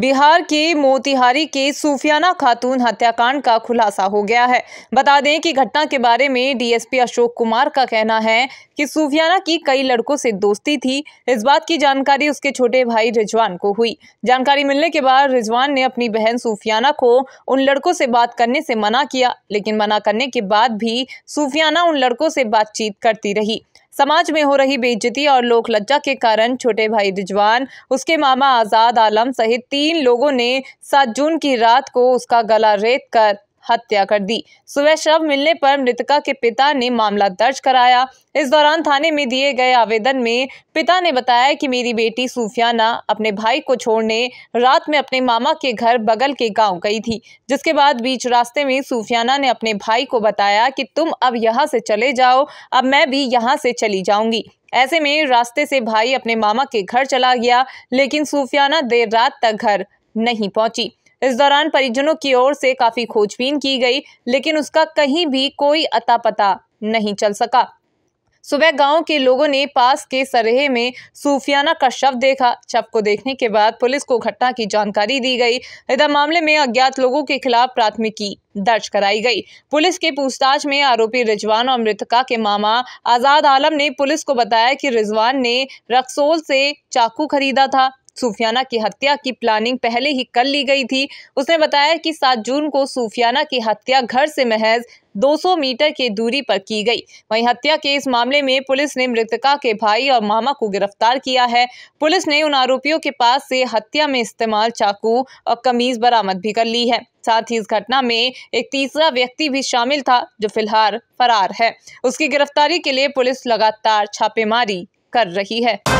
बिहार के मोतिहारी के सूफियाना खातून हत्याकांड का खुलासा हो गया है बता दें कि घटना के बारे में डीएसपी अशोक कुमार का कहना है कि सूफियाना की कई लड़कों से दोस्ती थी इस बात की जानकारी उसके छोटे भाई रिजवान को हुई जानकारी मिलने के बाद रिजवान ने अपनी बहन सूफियाना को उन लड़कों से बात करने से मना किया लेकिन मना करने के बाद भी सूफियाना उन लड़कों से बातचीत करती रही समाज में हो रही बेइज्जती और लोक लज्जा के कारण छोटे भाई रिजवान उसके मामा आज़ाद आलम सहित तीन लोगों ने सात जून की रात को उसका गला रेत कर हत्या कर दी सुबह शव मिलने पर मृतका के पिता ने मामला दर्ज कराया इस दौरान थाने में दिए गए आवेदन में पिता ने बताया कि मेरी बेटी सूफियाना अपने भाई को छोड़ने रात में अपने मामा के घर बगल के गांव गई थी जिसके बाद बीच रास्ते में सूफियाना ने अपने भाई को बताया कि तुम अब यहाँ से चले जाओ अब मैं भी यहाँ से चली जाऊंगी ऐसे में रास्ते से भाई अपने मामा के घर चला गया लेकिन सूफियाना देर रात तक घर नहीं पहुंची इस दौरान परिजनों की ओर से काफी खोजबीन की गई लेकिन उसका कहीं भी कोई अता पता नहीं चल सका सुबह गांव के लोगों ने पास के सरहे में सूफियाना का शव देखा शव को देखने के बाद पुलिस को घटना की जानकारी दी गई इधर मामले में अज्ञात लोगों के खिलाफ प्राथमिकी दर्ज कराई गई पुलिस के पूछताछ में आरोपी रिजवान और मृतका के मामा आजाद आलम ने पुलिस को बताया कि रिजवान ने रक्सोल से चाकू खरीदा था सूफियाना की हत्या की प्लानिंग पहले ही कर ली गई थी उसने बताया कि सात जून को सूफियाना की हत्या घर से महज 200 मीटर की दूरी पर की गई वहीं हत्या के इस मामले में पुलिस ने मृतका के भाई और मामा को गिरफ्तार किया है पुलिस ने उन आरोपियों के पास से हत्या में इस्तेमाल चाकू और कमीज बरामद भी कर ली है साथ ही इस घटना में एक तीसरा व्यक्ति भी शामिल था जो फिलहाल फरार है उसकी गिरफ्तारी के लिए पुलिस लगातार छापेमारी कर रही है